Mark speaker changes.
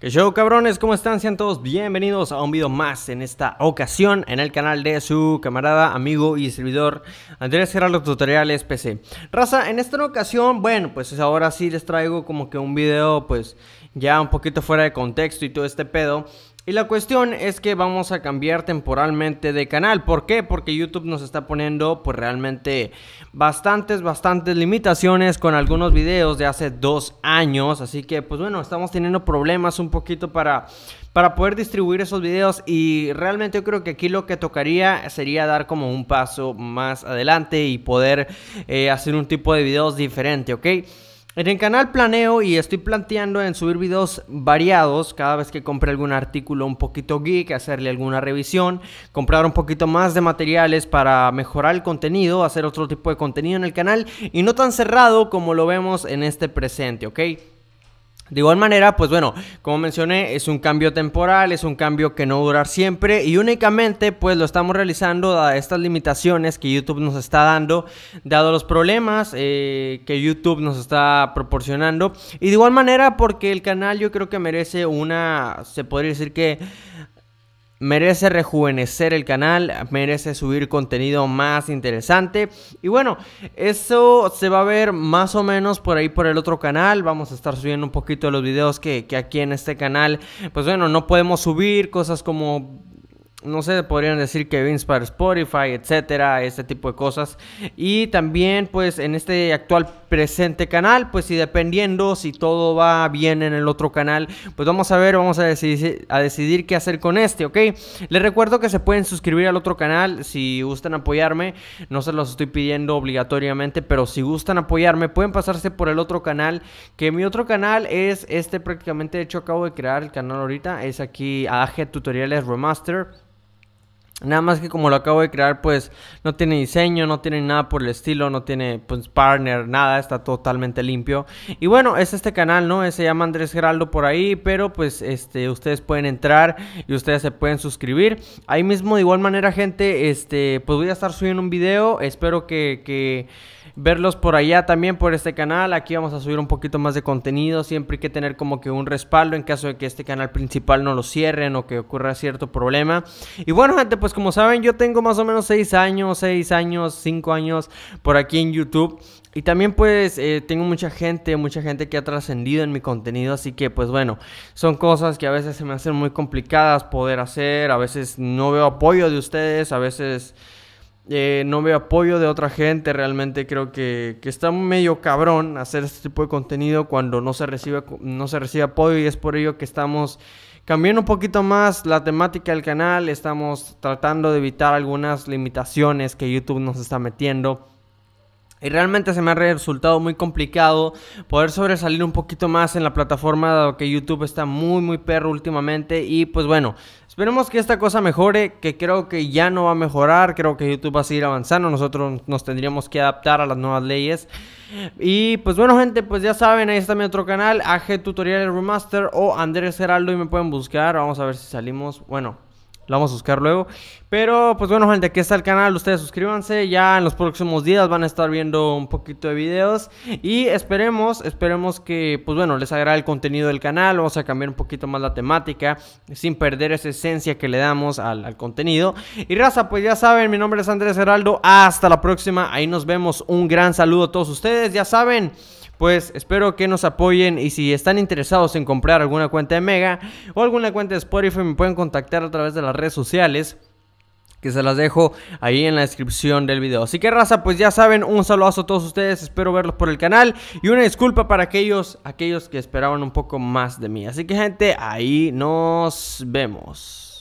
Speaker 1: ¿Qué show cabrones? ¿Cómo están? Sean todos bienvenidos a un video más en esta ocasión en el canal de su camarada, amigo y servidor Andrés Gerardo Tutoriales PC. Raza, en esta ocasión, bueno, pues ahora sí les traigo como que un video pues ya un poquito fuera de contexto y todo este pedo y la cuestión es que vamos a cambiar temporalmente de canal. ¿Por qué? Porque YouTube nos está poniendo pues realmente bastantes, bastantes limitaciones con algunos videos de hace dos años. Así que pues bueno, estamos teniendo problemas un poquito para, para poder distribuir esos videos. Y realmente yo creo que aquí lo que tocaría sería dar como un paso más adelante y poder eh, hacer un tipo de videos diferente, ¿ok? En el canal planeo y estoy planteando en subir videos variados cada vez que compre algún artículo un poquito geek, hacerle alguna revisión, comprar un poquito más de materiales para mejorar el contenido, hacer otro tipo de contenido en el canal y no tan cerrado como lo vemos en este presente, ¿ok? De igual manera, pues bueno, como mencioné, es un cambio temporal, es un cambio que no durar siempre y únicamente pues lo estamos realizando a estas limitaciones que YouTube nos está dando, dado los problemas eh, que YouTube nos está proporcionando. Y de igual manera, porque el canal yo creo que merece una, se podría decir que merece rejuvenecer el canal, merece subir contenido más interesante. Y bueno, eso se va a ver más o menos por ahí por el otro canal. Vamos a estar subiendo un poquito los videos que, que aquí en este canal, pues bueno, no podemos subir cosas como no sé, podrían decir que Vince para Spotify, etcétera, este tipo de cosas. Y también, pues, en este actual presente canal, pues, si dependiendo, si todo va bien en el otro canal, pues vamos a ver, vamos a decidir, qué hacer con este, ¿ok? Les recuerdo que se pueden suscribir al otro canal si gustan apoyarme. No se los estoy pidiendo obligatoriamente, pero si gustan apoyarme, pueden pasarse por el otro canal, que mi otro canal es este prácticamente, de hecho, acabo de crear el canal ahorita, es aquí AG Tutoriales Remaster. Nada más que como lo acabo de crear, pues no tiene diseño, no tiene nada por el estilo, no tiene pues partner, nada, está totalmente limpio. Y bueno, es este canal, ¿no? Eh, se llama Andrés Geraldo por ahí, pero pues este, ustedes pueden entrar y ustedes se pueden suscribir. Ahí mismo de igual manera, gente, este, pues voy a estar subiendo un video, espero que, que verlos por allá también por este canal. Aquí vamos a subir un poquito más de contenido. Siempre hay que tener como que un respaldo en caso de que este canal principal no lo cierren o que ocurra cierto problema. Y bueno, gente, pues pues, como saben, yo tengo más o menos 6 años, 6 años, 5 años por aquí en YouTube. Y también pues eh, tengo mucha gente, mucha gente que ha trascendido en mi contenido, así que pues bueno, son cosas que a veces se me hacen muy complicadas poder hacer, a veces no veo apoyo de ustedes, a veces eh, no veo apoyo de otra gente, realmente creo que, está medio cabrón hacer este tipo de contenido cuando no se, recibe, no se recibe apoyo y es por ello que estamos cambiando un poquito más la temática del canal, estamos tratando de evitar algunas limitaciones que YouTube nos está metiendo. Y realmente se me ha resultado muy complicado poder sobresalir un poquito más en la plataforma, dado que YouTube está muy, muy perro últimamente. Y pues bueno, Esperemos que esta cosa mejore, que creo que ya no va a mejorar, creo que YouTube va a seguir avanzando, nosotros nos tendríamos que adaptar a las nuevas leyes. Y pues bueno gente, pues ya saben, ahí está mi otro canal, AG Tutorial Remaster o Andrés Geraldo y me pueden buscar, vamos a ver si salimos, bueno, lo vamos a buscar luego. Pero pues bueno, gente, aquí está el canal. Ustedes suscríbanse. Ya en los próximos días van a estar viendo un poquito de videos. Y esperemos, esperemos que pues bueno, les agrada el contenido del canal. Vamos a cambiar un poquito más la temática. Sin perder esa esencia que le damos al, contenido. Y raza, pues ya saben, mi nombre es Andrés Heraldo. Hasta la próxima. Ahí nos vemos. Un gran saludo a todos ustedes. Ya saben. Pues espero que nos apoyen y si están interesados en comprar alguna cuenta de Mega o alguna cuenta de Spotify me pueden contactar a través de las redes sociales que se las dejo ahí en la descripción del video. Así que raza, pues ya saben, un saludazo a todos ustedes, espero verlos por el canal y una disculpa para aquellos, aquellos que esperaban un poco más de mí. Así que gente, ahí nos vemos.